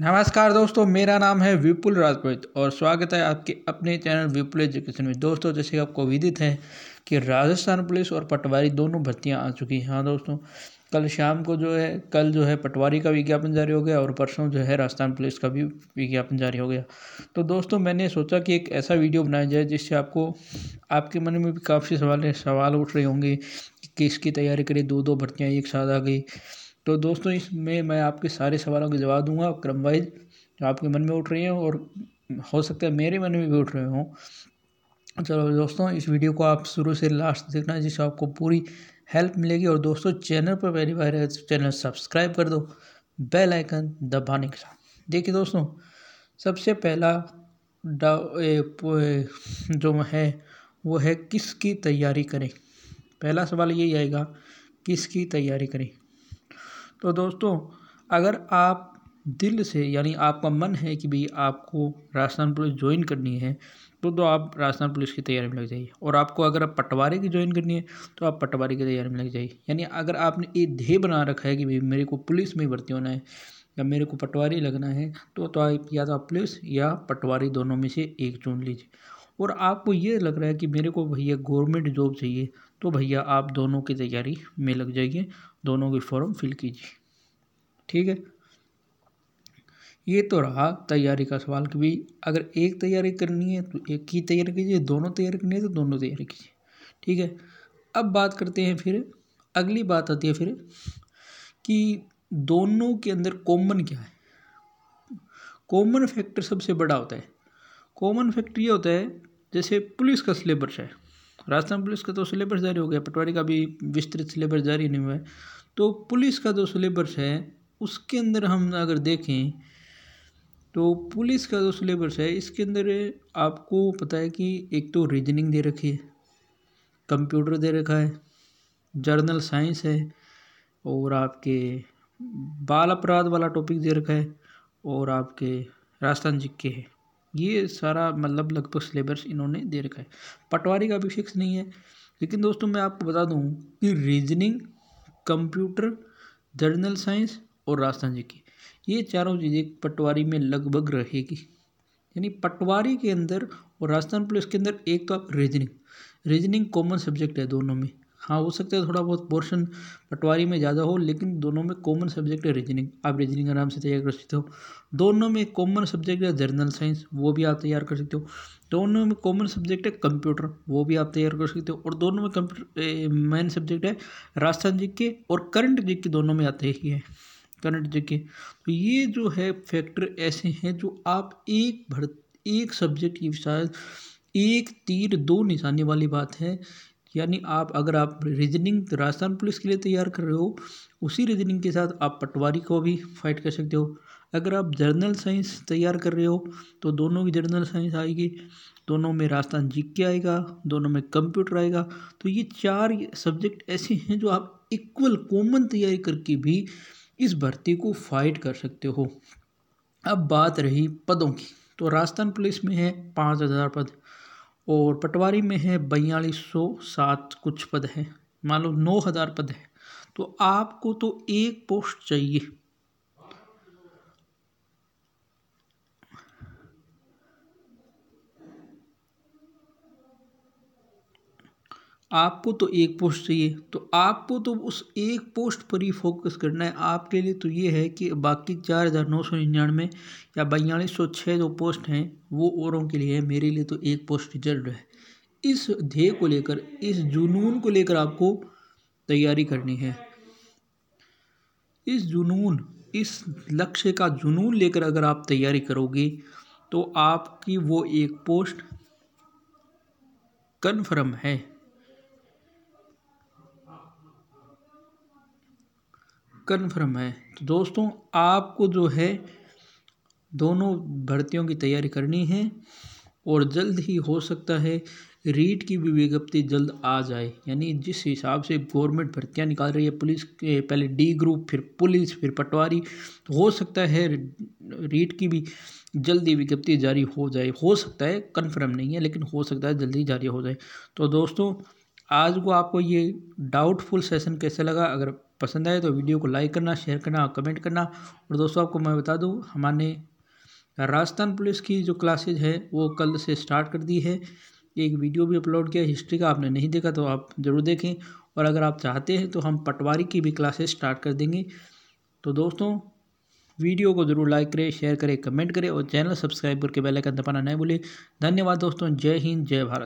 नमस्कार दोस्तों मेरा नाम है विपुल राजपूत और स्वागत है आपके अपने चैनल विपुल एजुकेशन में दोस्तों जैसे आपको विदित है कि राजस्थान पुलिस और पटवारी दोनों भर्तियां आ चुकी हैं हाँ दोस्तों कल शाम को जो है कल जो है पटवारी का विज्ञापन जारी हो गया और परसों जो है राजस्थान पुलिस का भी विज्ञापन जारी हो गया तो दोस्तों मैंने सोचा कि एक ऐसा वीडियो बनाया जाए जिससे आपको आपके मन में भी काफ़ी सवाल सवाल उठ रहे होंगे कि किसकी तैयारी करें दो दो भर्तियाँ एक साथ आ गई तो दोस्तों इसमें मैं आपके सारे सवालों के जवाब दूंगा क्रम वाइज जो आपके मन में उठ रहे हैं और हो सकता है मेरे मन में भी उठ रहे हों चलो दोस्तों इस वीडियो को आप शुरू से लास्ट देखना जिससे आपको पूरी हेल्प मिलेगी और दोस्तों चैनल पर पहली बार है तो चैनल सब्सक्राइब कर दो बेल आइकन दबाने के साथ देखिए दोस्तों सबसे पहला ए, जो है वो है किसकी तैयारी करें पहला सवाल यही आएगा किसकी तैयारी करें तो दोस्तों अगर आप दिल से यानी आपका मन है कि भाई आपको राजस्थान पुलिस ज्वाइन करनी है तो तो आप राजस्थान पुलिस की तैयारी में लग जाइए और आपको अगर आप पटवारी की ज्वाइन करनी है तो आप पटवारी की तैयारी में लग जाइए यानी अगर आपने ये ध्येय बना रखा है कि भाई मेरे को पुलिस में भर्ती होना है या मेरे को पटवारी लगना है तो, तो आप या तो आप पुलिस या पटवारी दोनों में से एक चुन लीजिए और आपको ये लग रहा है कि मेरे को भैया गवर्नमेंट जॉब चाहिए तो भैया आप दोनों की तैयारी में लग जाइए दोनों के फॉर्म फिल कीजिए ठीक है ये तो रहा तैयारी का सवाल कि भाई अगर एक तैयारी करनी है तो एक की तैयारी कीजिए दोनों तैयारी करनी है तो दोनों तैयारी कीजिए ठीक है अब बात करते हैं फिर अगली बात आती है फिर कि दोनों के अंदर कॉमन क्या है कॉमन फैक्टर सबसे बड़ा होता है कॉमन फैक्ट ये होता है जैसे पुलिस का सिलेबस है राजस्थान पुलिस का तो सिलेबस जारी हो गया पटवारी का भी विस्तृत सिलेबस जारी नहीं हुआ है तो पुलिस का जो सिलेबस है उसके अंदर हम अगर देखें तो पुलिस का जो सिलेबस है इसके अंदर आपको पता है कि एक तो रीजनिंग दे रखी है कंप्यूटर दे रखा है जर्नल साइंस है और आपके बाल अपराध वाला टॉपिक दे रखा है और आपके राजस्थान जिक्के है ये सारा मतलब लगभग सिलेबस इन्होंने दे रखा है पटवारी का भी फिक्स नहीं है लेकिन दोस्तों मैं आपको बता दूँ कि रीजनिंग कंप्यूटर जर्नल साइंस और राजस्थान जी की ये चारों चीज़ें पटवारी में लगभग रहेगी यानी पटवारी के अंदर और राजस्थान पुलिस के अंदर एक तो आप रीजनिंग रीजनिंग कॉमन सब्जेक्ट है दोनों में हाँ हो सकता है थोड़ा बहुत पोर्शन पटवारी में ज़्यादा हो लेकिन दोनों में कॉमन सब्जेक्ट है रीजनिंग आप रीजनिंग आराम से तैयार कर सकते हो दोनों में कॉमन सब्जेक्ट है जर्नल साइंस वो भी आप तैयार कर सकते हो दोनों में कॉमन सब्जेक्ट है कंप्यूटर वो भी आप तैयार कर सकते हो और दोनों में कंप्यूटर मेन सब्जेक्ट है राजस्थान जी के और करंट जी के दोनों में आते ही है करंट जी के तो ये जो है फैक्टर ऐसे हैं जो आप एक भर एक सब्जेक्ट की शायद एक तीर दो निशाने वाली बात है यानी आप अगर आप रीजनिंग तो राजस्थान पुलिस के लिए तैयार कर रहे हो उसी रीजनिंग के साथ आप पटवारी को भी फाइट कर सकते हो अगर आप जर्नल साइंस तैयार कर रहे हो तो दोनों की जर्नल साइंस आएगी दोनों में राजस्थान जी के आएगा दोनों में कंप्यूटर आएगा तो ये चार सब्जेक्ट ऐसे हैं जो आप इक्वल कॉमन तैयारी करके भी इस भर्ती को फाइट कर सकते हो अब बात रही पदों की तो राजस्थान पुलिस में है पाँच हज़ार पद और पटवारी में है बयालीस सौ सात कुछ पद हैं मान लो नौ हज़ार पद हैं तो आपको तो एक पोस्ट चाहिए आपको तो एक पोस्ट चाहिए तो आपको तो उस एक पोस्ट पर ही फोकस करना है आपके लिए तो ये है कि बाकी चार हज़ार नौ सौ निन्यानवे या बयालीस सौ छः जो पोस्ट हैं वो औरों के लिए है मेरे लिए तो एक पोस्ट रिजर्व है इस ध्येय को लेकर इस जुनून को लेकर आपको तैयारी करनी है इस जुनून इस लक्ष्य का जुनून लेकर अगर आप तैयारी करोगे तो आपकी वो एक पोस्ट कन्फर्म है कन्फर्म है तो दोस्तों आपको जो है दोनों भर्तियों की तैयारी करनी है और जल्द ही हो सकता है रीट की भी विज्ञप्ति जल्द आ जाए यानी जिस हिसाब से गवर्नमेंट भर्तियां निकाल रही है पुलिस के पहले डी ग्रुप फिर पुलिस फिर पटवारी तो हो सकता है रीट की भी जल्दी विज्ञप्ति जारी हो जाए हो सकता है कन्फर्म नहीं है लेकिन हो सकता है जल्दी जारी हो जाए तो दोस्तों आज को आपको ये डाउटफुल सेशन कैसे लगा अगर पसंद आए तो वीडियो को लाइक करना शेयर करना और कमेंट करना और दोस्तों आपको मैं बता दूं हमारे राजस्थान पुलिस की जो क्लासेज है वो कल से स्टार्ट कर दी है एक वीडियो भी अपलोड किया हिस्ट्री का आपने नहीं देखा तो आप ज़रूर देखें और अगर आप चाहते हैं तो हम पटवारी की भी क्लासेस स्टार्ट कर देंगे तो दोस्तों वीडियो को ज़रूर लाइक करें शेयर करें कमेंट करें और चैनल सब्सक्राइब करके बेल आइकन दबाना न भूलें धन्यवाद दोस्तों जय हिंद जय भारत